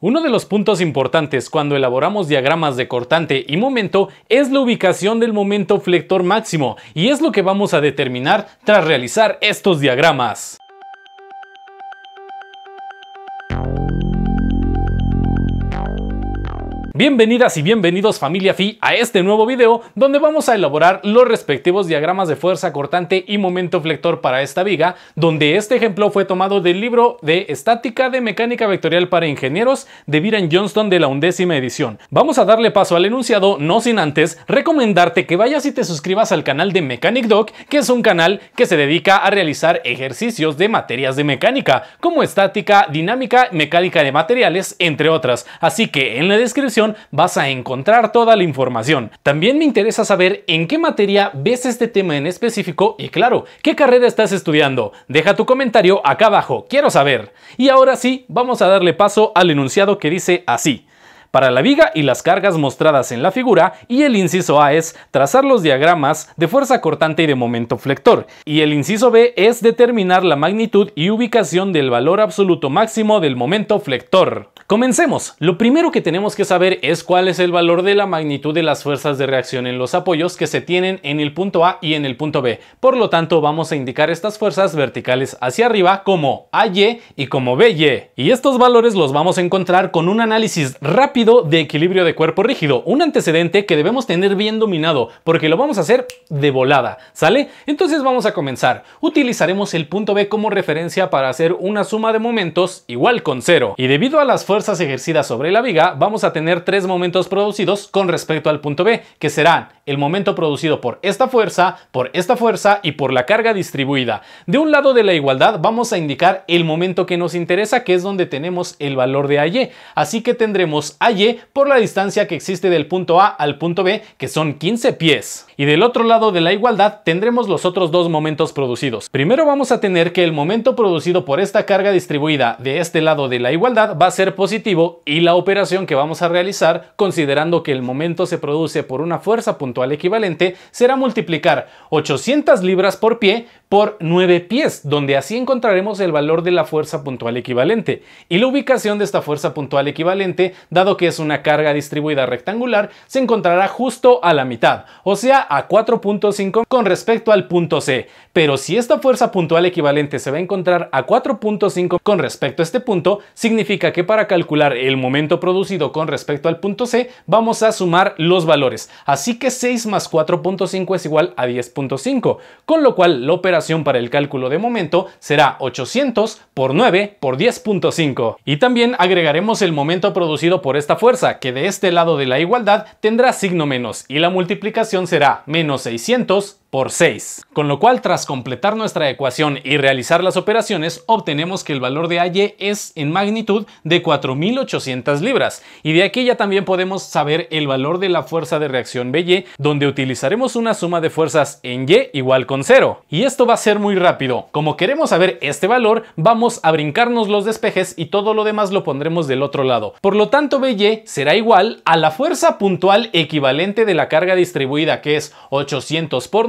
Uno de los puntos importantes cuando elaboramos diagramas de cortante y momento es la ubicación del momento flector máximo y es lo que vamos a determinar tras realizar estos diagramas. Bienvenidas y bienvenidos familia Fi a este nuevo video donde vamos a elaborar los respectivos diagramas de fuerza cortante y momento flector para esta viga, donde este ejemplo fue tomado del libro de Estática de Mecánica Vectorial para Ingenieros de Viran Johnston de la undécima edición. Vamos a darle paso al enunciado, no sin antes recomendarte que vayas y te suscribas al canal de Mechanic que es un canal que se dedica a realizar ejercicios de materias de mecánica, como estática, dinámica, mecánica de materiales, entre otras. Así que en la descripción vas a encontrar toda la información. También me interesa saber en qué materia ves este tema en específico y claro, qué carrera estás estudiando. Deja tu comentario acá abajo, quiero saber. Y ahora sí, vamos a darle paso al enunciado que dice así. Para la viga y las cargas mostradas en la figura y el inciso A es trazar los diagramas de fuerza cortante y de momento flector y el inciso B es determinar la magnitud y ubicación del valor absoluto máximo del momento flector. Comencemos. Lo primero que tenemos que saber es cuál es el valor de la magnitud de las fuerzas de reacción en los apoyos que se tienen en el punto A y en el punto B. Por lo tanto, vamos a indicar estas fuerzas verticales hacia arriba como AY y como BY. Y estos valores los vamos a encontrar con un análisis rápido de equilibrio de cuerpo rígido, un antecedente que debemos tener bien dominado porque lo vamos a hacer de volada, ¿sale? Entonces vamos a comenzar. Utilizaremos el punto B como referencia para hacer una suma de momentos igual con cero. Y debido a las fuerzas fuerzas ejercidas sobre la viga, vamos a tener tres momentos producidos con respecto al punto B, que serán el momento producido por esta fuerza, por esta fuerza y por la carga distribuida. De un lado de la igualdad vamos a indicar el momento que nos interesa, que es donde tenemos el valor de AY. Así que tendremos AY por la distancia que existe del punto A al punto B, que son 15 pies. Y del otro lado de la igualdad tendremos los otros dos momentos producidos. Primero vamos a tener que el momento producido por esta carga distribuida de este lado de la igualdad va a ser positivo y la operación que vamos a realizar, considerando que el momento se produce por una fuerza puntual equivalente, será multiplicar 800 libras por pie por 9 pies, donde así encontraremos el valor de la fuerza puntual equivalente y la ubicación de esta fuerza puntual equivalente, dado que es una carga distribuida rectangular, se encontrará justo a la mitad, o sea, a 4.5 con respecto al punto C. Pero si esta fuerza puntual equivalente se va a encontrar a 4.5 con respecto a este punto, significa que para calcular el momento producido con respecto al punto C, vamos a sumar los valores. Así que 6 más 4.5 es igual a 10.5, con lo cual la operación para el cálculo de momento será 800 por 9 por 10.5. Y también agregaremos el momento producido por esta fuerza, que de este lado de la igualdad tendrá signo menos, y la multiplicación será menos 600 por 6. Con lo cual, tras completar nuestra ecuación y realizar las operaciones, obtenemos que el valor de Ay es en magnitud de 4.800 libras. Y de aquí ya también podemos saber el valor de la fuerza de reacción BY, donde utilizaremos una suma de fuerzas en Y igual con 0. Y esto va a ser muy rápido. Como queremos saber este valor, vamos a brincarnos los despejes y todo lo demás lo pondremos del otro lado. Por lo tanto, BY será igual a la fuerza puntual equivalente de la carga distribuida, que es 800 por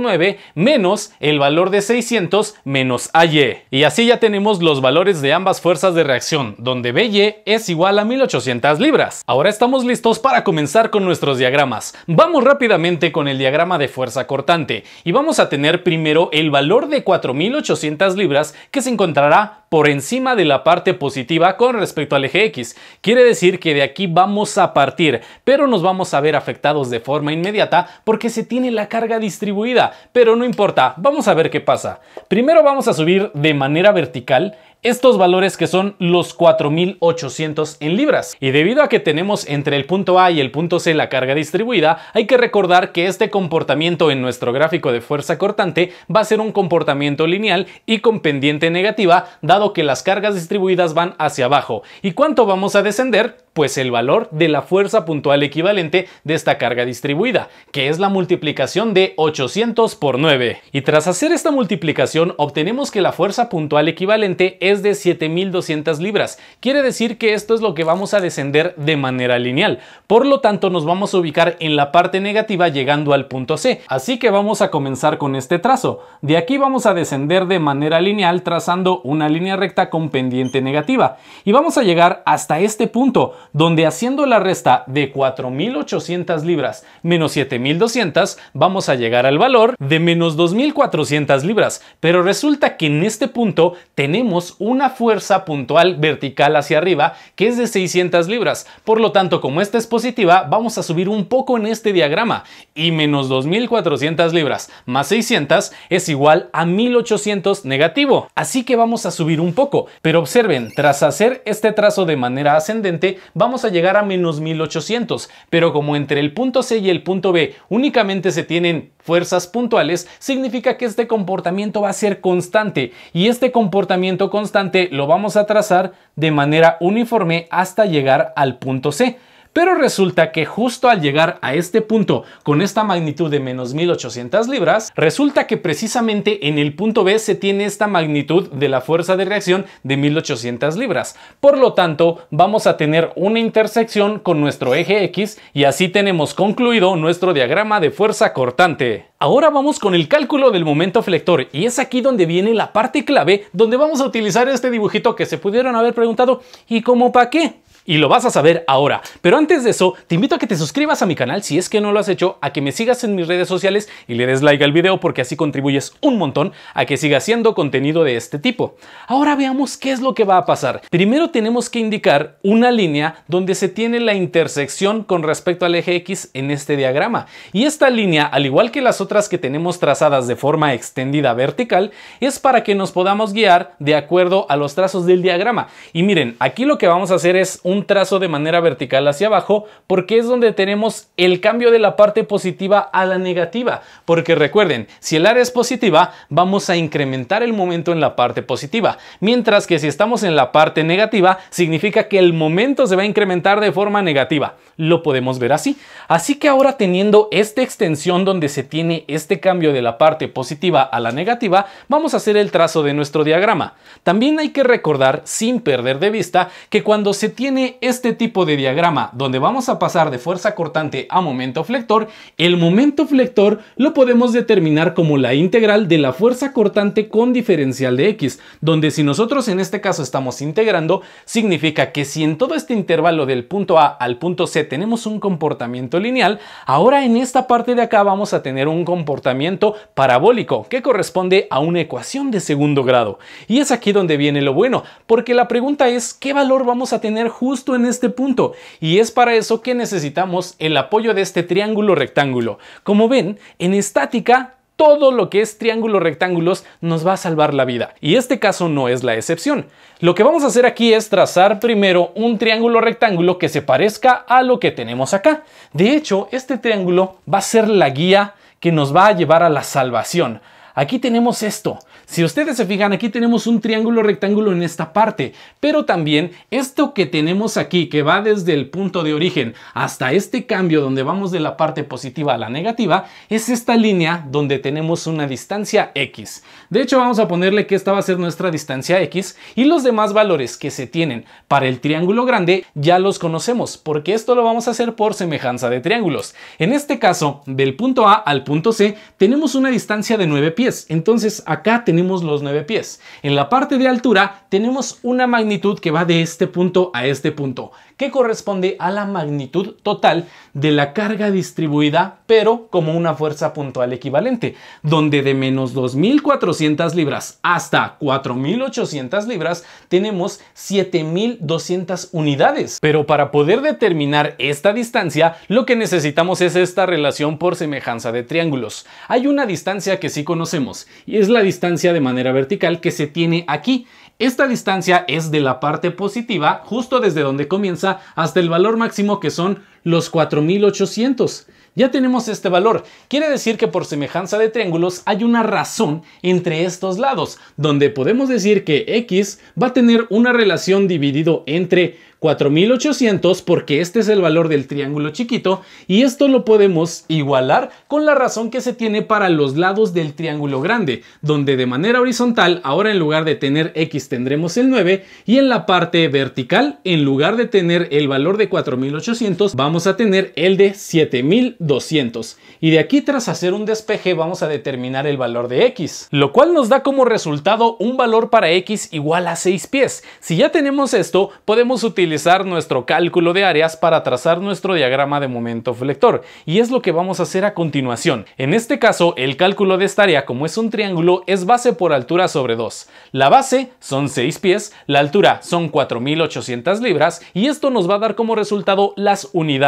menos el valor de 600 menos AY. Y así ya tenemos los valores de ambas fuerzas de reacción, donde BY es igual a 1800 libras. Ahora estamos listos para comenzar con nuestros diagramas. Vamos rápidamente con el diagrama de fuerza cortante y vamos a tener primero el valor de 4800 libras que se encontrará por encima de la parte positiva con respecto al eje X. Quiere decir que de aquí vamos a partir, pero nos vamos a ver afectados de forma inmediata porque se tiene la carga distribuida. Pero no importa, vamos a ver qué pasa. Primero vamos a subir de manera vertical estos valores que son los 4.800 en libras. Y debido a que tenemos entre el punto A y el punto C la carga distribuida, hay que recordar que este comportamiento en nuestro gráfico de fuerza cortante va a ser un comportamiento lineal y con pendiente negativa, dado que las cargas distribuidas van hacia abajo. ¿Y cuánto vamos a descender? Pues el valor de la fuerza puntual equivalente de esta carga distribuida, que es la multiplicación de 800 por 9. Y tras hacer esta multiplicación obtenemos que la fuerza puntual equivalente es de 7200 libras. Quiere decir que esto es lo que vamos a descender de manera lineal. Por lo tanto nos vamos a ubicar en la parte negativa llegando al punto C. Así que vamos a comenzar con este trazo. De aquí vamos a descender de manera lineal trazando una línea recta con pendiente negativa. Y vamos a llegar hasta este punto donde haciendo la resta de 4.800 libras menos 7.200, vamos a llegar al valor de menos 2.400 libras. Pero resulta que en este punto tenemos una fuerza puntual vertical hacia arriba que es de 600 libras. Por lo tanto, como esta es positiva, vamos a subir un poco en este diagrama. Y menos 2.400 libras más 600 es igual a 1.800 negativo. Así que vamos a subir un poco. Pero observen, tras hacer este trazo de manera ascendente, vamos a llegar a menos 1800, pero como entre el punto C y el punto B únicamente se tienen fuerzas puntuales, significa que este comportamiento va a ser constante y este comportamiento constante lo vamos a trazar de manera uniforme hasta llegar al punto C. Pero resulta que justo al llegar a este punto con esta magnitud de menos 1800 libras, resulta que precisamente en el punto B se tiene esta magnitud de la fuerza de reacción de 1800 libras. Por lo tanto, vamos a tener una intersección con nuestro eje X y así tenemos concluido nuestro diagrama de fuerza cortante. Ahora vamos con el cálculo del momento flector y es aquí donde viene la parte clave donde vamos a utilizar este dibujito que se pudieron haber preguntado ¿y cómo para qué? y lo vas a saber ahora. Pero antes de eso, te invito a que te suscribas a mi canal si es que no lo has hecho, a que me sigas en mis redes sociales y le des like al video porque así contribuyes un montón a que siga haciendo contenido de este tipo. Ahora veamos qué es lo que va a pasar. Primero tenemos que indicar una línea donde se tiene la intersección con respecto al eje X en este diagrama. Y esta línea, al igual que las otras que tenemos trazadas de forma extendida vertical, es para que nos podamos guiar de acuerdo a los trazos del diagrama. Y miren, aquí lo que vamos a hacer es un trazo de manera vertical hacia abajo porque es donde tenemos el cambio de la parte positiva a la negativa. Porque recuerden, si el área es positiva, vamos a incrementar el momento en la parte positiva. Mientras que si estamos en la parte negativa, significa que el momento se va a incrementar de forma negativa. Lo podemos ver así. Así que ahora teniendo esta extensión donde se tiene este cambio de la parte positiva a la negativa, vamos a hacer el trazo de nuestro diagrama. También hay que recordar, sin perder de vista, que cuando se tiene este tipo de diagrama donde vamos a pasar de fuerza cortante a momento flector, el momento flector lo podemos determinar como la integral de la fuerza cortante con diferencial de x, donde si nosotros en este caso estamos integrando, significa que si en todo este intervalo del punto A al punto C tenemos un comportamiento lineal, ahora en esta parte de acá vamos a tener un comportamiento parabólico que corresponde a una ecuación de segundo grado. Y es aquí donde viene lo bueno, porque la pregunta es ¿qué valor vamos a tener justo en este punto y es para eso que necesitamos el apoyo de este triángulo rectángulo. Como ven, en estática todo lo que es triángulo rectángulos nos va a salvar la vida. Y este caso no es la excepción. Lo que vamos a hacer aquí es trazar primero un triángulo rectángulo que se parezca a lo que tenemos acá. De hecho, este triángulo va a ser la guía que nos va a llevar a la salvación. Aquí tenemos esto. Si ustedes se fijan, aquí tenemos un triángulo rectángulo en esta parte, pero también esto que tenemos aquí, que va desde el punto de origen hasta este cambio donde vamos de la parte positiva a la negativa, es esta línea donde tenemos una distancia X. De hecho, vamos a ponerle que esta va a ser nuestra distancia X y los demás valores que se tienen para el triángulo grande ya los conocemos, porque esto lo vamos a hacer por semejanza de triángulos. En este caso, del punto A al punto C, tenemos una distancia de 9 pies entonces acá tenemos los nueve pies. En la parte de altura tenemos una magnitud que va de este punto a este punto, que corresponde a la magnitud total de la carga distribuida, pero como una fuerza puntual equivalente, donde de menos 2.400 libras hasta 4.800 libras tenemos 7.200 unidades. Pero para poder determinar esta distancia, lo que necesitamos es esta relación por semejanza de triángulos. Hay una distancia que sí conocemos y es la distancia de manera vertical que se tiene aquí. Esta distancia es de la parte positiva justo desde donde comienza hasta el valor máximo que son los 4800. Ya tenemos este valor. Quiere decir que por semejanza de triángulos hay una razón entre estos lados, donde podemos decir que x va a tener una relación dividido entre 4800 porque este es el valor del triángulo chiquito y esto lo podemos igualar con la razón que se tiene para los lados del triángulo grande, donde de manera horizontal ahora en lugar de tener x tendremos el 9 y en la parte vertical en lugar de tener el valor de 4800 vamos a tener el de 7200 y de aquí tras hacer un despeje vamos a determinar el valor de x, lo cual nos da como resultado un valor para x igual a 6 pies. Si ya tenemos esto, podemos utilizar nuestro cálculo de áreas para trazar nuestro diagrama de momento flector y es lo que vamos a hacer a continuación. En este caso, el cálculo de esta área como es un triángulo es base por altura sobre 2. La base son 6 pies, la altura son 4800 libras y esto nos va a dar como resultado las unidades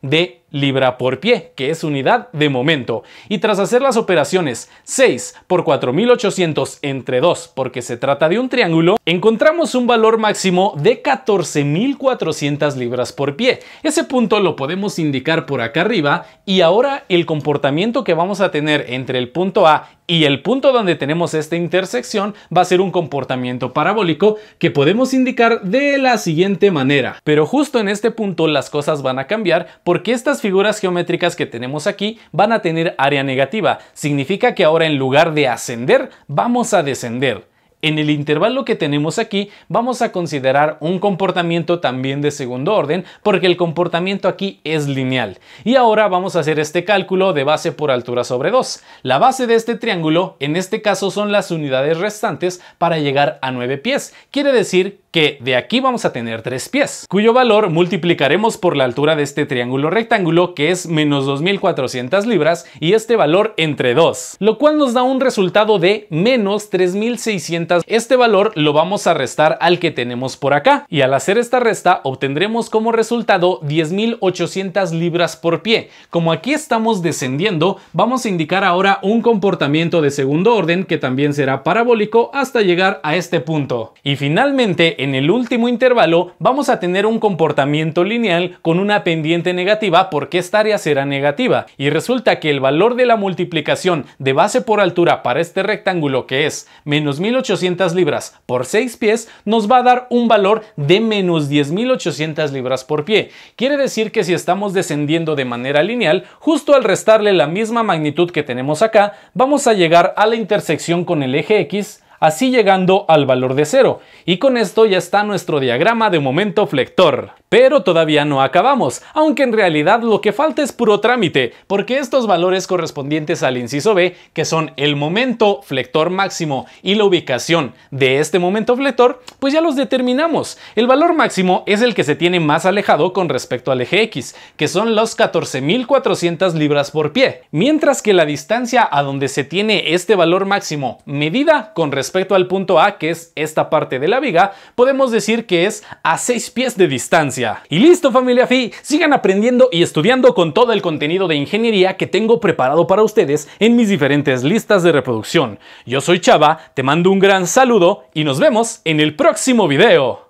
de libra por pie, que es unidad de momento. Y tras hacer las operaciones 6 por 4.800 entre 2, porque se trata de un triángulo, encontramos un valor máximo de 14.400 libras por pie. Ese punto lo podemos indicar por acá arriba y ahora el comportamiento que vamos a tener entre el punto A y el punto donde tenemos esta intersección va a ser un comportamiento parabólico que podemos indicar de la siguiente manera. Pero justo en este punto las cosas van a cambiar porque estas figuras geométricas que tenemos aquí van a tener área negativa. Significa que ahora en lugar de ascender, vamos a descender. En el intervalo que tenemos aquí vamos a considerar un comportamiento también de segundo orden porque el comportamiento aquí es lineal. Y ahora vamos a hacer este cálculo de base por altura sobre 2. La base de este triángulo en este caso son las unidades restantes para llegar a 9 pies. Quiere decir que de aquí vamos a tener tres pies, cuyo valor multiplicaremos por la altura de este triángulo rectángulo que es menos 2.400 libras y este valor entre 2, lo cual nos da un resultado de menos 3.600. Este valor lo vamos a restar al que tenemos por acá y al hacer esta resta obtendremos como resultado 10.800 libras por pie. Como aquí estamos descendiendo, vamos a indicar ahora un comportamiento de segundo orden que también será parabólico hasta llegar a este punto. Y finalmente en el último intervalo vamos a tener un comportamiento lineal con una pendiente negativa porque esta área será negativa y resulta que el valor de la multiplicación de base por altura para este rectángulo que es menos 1800 libras por 6 pies nos va a dar un valor de menos 10800 libras por pie. Quiere decir que si estamos descendiendo de manera lineal, justo al restarle la misma magnitud que tenemos acá, vamos a llegar a la intersección con el eje X así llegando al valor de cero. Y con esto ya está nuestro diagrama de momento flector. Pero todavía no acabamos, aunque en realidad lo que falta es puro trámite, porque estos valores correspondientes al inciso B, que son el momento flector máximo y la ubicación de este momento flector, pues ya los determinamos. El valor máximo es el que se tiene más alejado con respecto al eje X, que son los 14.400 libras por pie, mientras que la distancia a donde se tiene este valor máximo medida con respecto respecto al punto A, que es esta parte de la viga, podemos decir que es a 6 pies de distancia. Y listo familia Fi, sigan aprendiendo y estudiando con todo el contenido de ingeniería que tengo preparado para ustedes en mis diferentes listas de reproducción. Yo soy Chava, te mando un gran saludo y nos vemos en el próximo video.